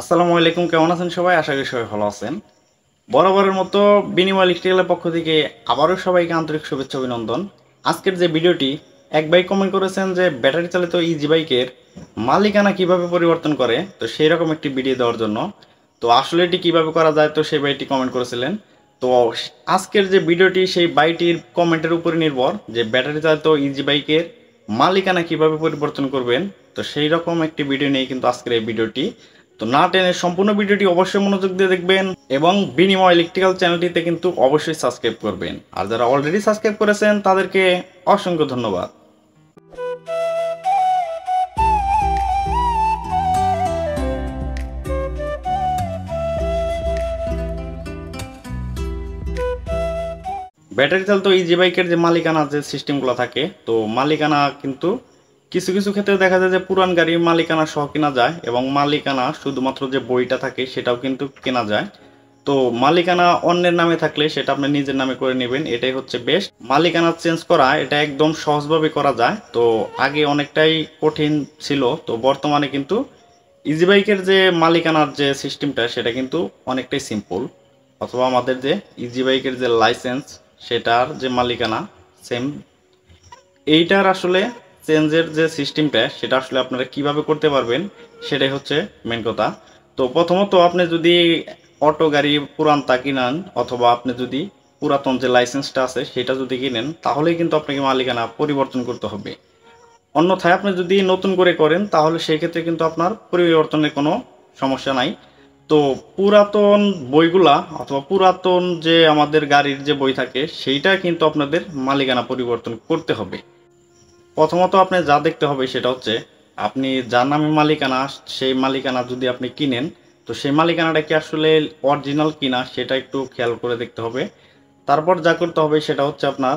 আসসালামু আলাইকুম কেমন আছেন সবাই আশা করি সবাই ভালো আছেন বরাবরের মতো বিনিময় লিস্টিকালের পক্ষ থেকে আবারও সবাইকে আন্তরিক শুভেচ্ছা অভিনন্দন আজকের যে ভিডিওটি এক ভাই কমেন্ট করেছেন যে ব্যাটারি চালিত ইজি বাইকের মালিকানা কিভাবে পরিবর্তন করে তো সেই রকম একটি ভিডিও দেওয়ার জন্য তো আসলে এটি কিভাবে করা যায় তো সেই বাইটি কমেন্ট করেছিলেন তো আজকের যে ভিডিওটি সেই বাইটির কমেন্টের উপরে নির্ভর যে ব্যাটারি চালিত ইজি বাইকের মালিকানা কিভাবে পরিবর্তন করবেন তো সেই রকম একটি ভিডিও নিয়ে কিন্তু আজকের এই ভিডিওটি তো না টেনে সম্পূর্ণ ভিডিওটি অবশ্যই মনোযোগ দিয়ে দেখবেন এবং বিনিময় ইলেকট্রিক্যাল চ্যানেলটিতে কিন্তু অবশ্যই সাবস্ক্রাইব করবেন আর যারা অলরেডি সাবস্ক্রাইব করেছেন তাদেরকে অসংখ্য ধন্যবাদ ব্যাটারি চালিত ইজি বাইকের যে মালিকানা যে সিস্টেমগুলো থাকে তো মালিকানা কিন্তু কিছু কিছু ক্ষেত্রে দেখা যায় যে পুরান গাড়ির মালিকানা সহ কেনা যায় এবং মালিকানা শুধুমাত্র যে বইটা থাকে সেটাও কিন্তু কেনা যায় তো মালিকানা অন্যের নামে থাকলে সেটা আপনি নিজের নামে করে নেবেন এটাই হচ্ছে বেস্ট মালিকানা চেঞ্জ করা এটা একদম সহজভাবে করা যায় তো আগে অনেকটাই কঠিন ছিল তো বর্তমানে কিন্তু ইজি বাইকের যে মালিকানার যে সিস্টেমটা সেটা কিন্তু অনেকটাই সিম্পল অথবা আমাদের যে ইজি বাইকের যে লাইসেন্স সেটার যে মালিকানা সেম এইটার আসলে চেঞ্জের যে সিস্টেমটা সেটা আসলে আপনারা কিভাবে করতে পারবেন সেটাই হচ্ছে মেন কথা তো প্রথমত আপনি যদি অটো গাড়ি তা কিনান অথবা আপনি যদি পুরাতন যে লাইসেন্সটা আছে সেটা যদি কিনেন তাহলেই কিন্তু আপনাকে মালিকানা পরিবর্তন করতে হবে অন্যথায় আপনি যদি নতুন করে করেন তাহলে সেই ক্ষেত্রে কিন্তু আপনার পরিবর্তনের কোনো সমস্যা নাই তো পুরাতন বইগুলা অথবা পুরাতন যে আমাদের গাড়ির যে বই থাকে সেইটা কিন্তু আপনাদের মালিকানা পরিবর্তন করতে হবে প্রথমত আপনি যা দেখতে হবে সেটা হচ্ছে আপনি যার নামে মালিকানা সেই মালিকানা যদি আপনি কিনেন তো সেই মালিকানাটা কি আসলে অরিজিনাল কিনা সেটা একটু খেয়াল করে দেখতে হবে তারপর যা করতে হবে সেটা হচ্ছে আপনার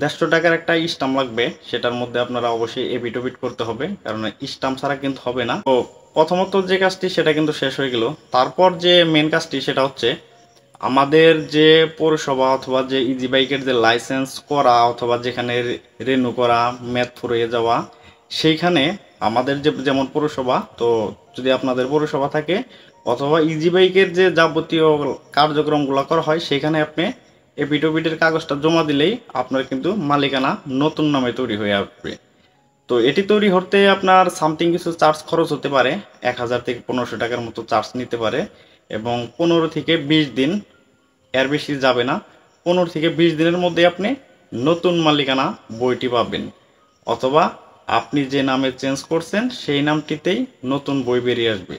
দেড়শো টাকার একটা স্টাম্প লাগবে সেটার মধ্যে আপনারা অবশ্যই এবিট ওবিট করতে হবে কারণ স্টাম্প ছাড়া কিন্তু হবে না তো প্রথমত যে কাজটি সেটা কিন্তু শেষ হয়ে গেল তারপর যে মেন কাজটি সেটা হচ্ছে আমাদের যে পৌরসভা অথবা যে ইজি বাইকের যে লাইসেন্স করা অথবা যেখানে রেনু করা ম্যাথ ফুরিয়ে যাওয়া সেইখানে আমাদের যে যেমন পৌরসভা তো যদি আপনাদের পৌরসভা থাকে অথবা ইজি বাইকের যে যাবতীয় কার্যক্রমগুলো করা হয় সেখানে আপনি এপিটোপিটের কাগজটা জমা দিলেই আপনার কিন্তু মালিকানা নতুন নামে তৈরি হয়ে আসবে তো এটি তৈরি হতে আপনার সামথিং কিছু চার্জ খরচ হতে পারে এক হাজার থেকে পনেরোশো টাকার মতো চার্জ নিতে পারে এবং পনেরো থেকে ২০ দিন এর বেশি যাবে না পনেরো থেকে ২০ দিনের মধ্যে আপনি নতুন মালিকানা বইটি পাবেন অথবা আপনি যে নামে চেঞ্জ করছেন সেই নামটিতেই নতুন বই বেরিয়ে আসবে